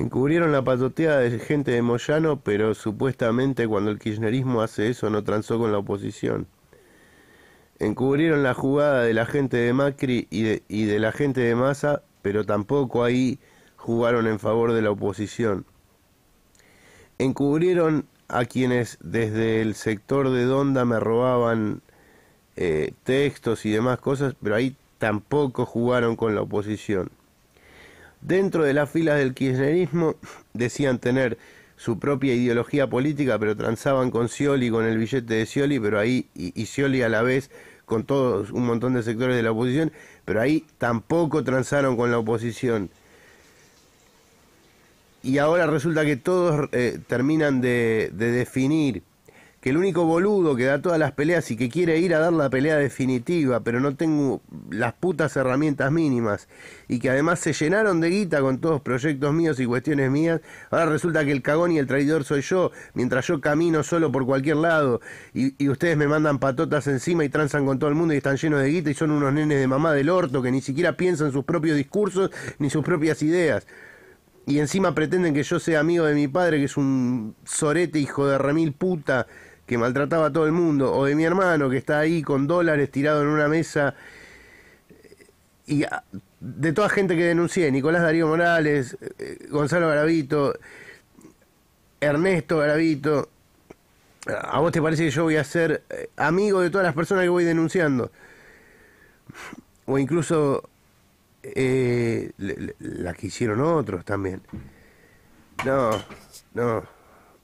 Encubrieron la patoteada de gente de Moyano, pero supuestamente cuando el kirchnerismo hace eso no transó con la oposición. Encubrieron la jugada de la gente de Macri y de, la gente de Massa, pero tampoco ahí jugaron en favor de la oposición. Encubrieron a quienes desde el sector de Donda me robaban eh, textos y demás cosas, pero ahí tampoco jugaron con la oposición. Dentro de las filas del kirchnerismo decían tener su propia ideología política, pero transaban con Scioli, con el billete de Scioli, pero ahí, y, Scioli a la vez con todos un montón de sectores de la oposición, pero ahí tampoco transaron con la oposición. Y ahora resulta que todos eh, terminan de definir que el único boludo que da todas las peleas y que quiere ir a dar la pelea definitiva, pero no tengo las putas herramientas mínimas, y que además se llenaron de guita con todos proyectos míos y cuestiones mías, ahora resulta que el cagón y el traidor soy yo, mientras yo camino solo por cualquier lado, y, y ustedes me mandan patotas encima y tranzan con todo el mundo y están llenos de guita y son unos nenes de mamá del orto que ni siquiera piensan sus propios discursos ni sus propias ideas y encima pretenden que yo sea amigo de mi padre, que es un sorete hijo de remil puta, que maltrataba a todo el mundo, o de mi hermano que está ahí con dólares tirado en una mesa, y de toda gente que denuncié, Nicolás Darío Morales, eh, Gonzalo Garavito, Ernesto Garavito, ¿a vos te parece que yo voy a ser eh, amigo de todas las personas que voy denunciando? O incluso eh, las que hicieron otros también. No, no,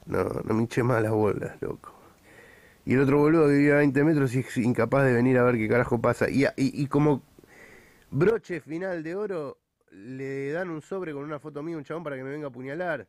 no, no me hinché más las bolas, loco. Y el otro boludo vivía a 20 metros y es incapaz de venir a ver qué carajo pasa. Y, y, como broche final de oro, le dan un sobre con una foto mía un chabón para que me venga a puñalar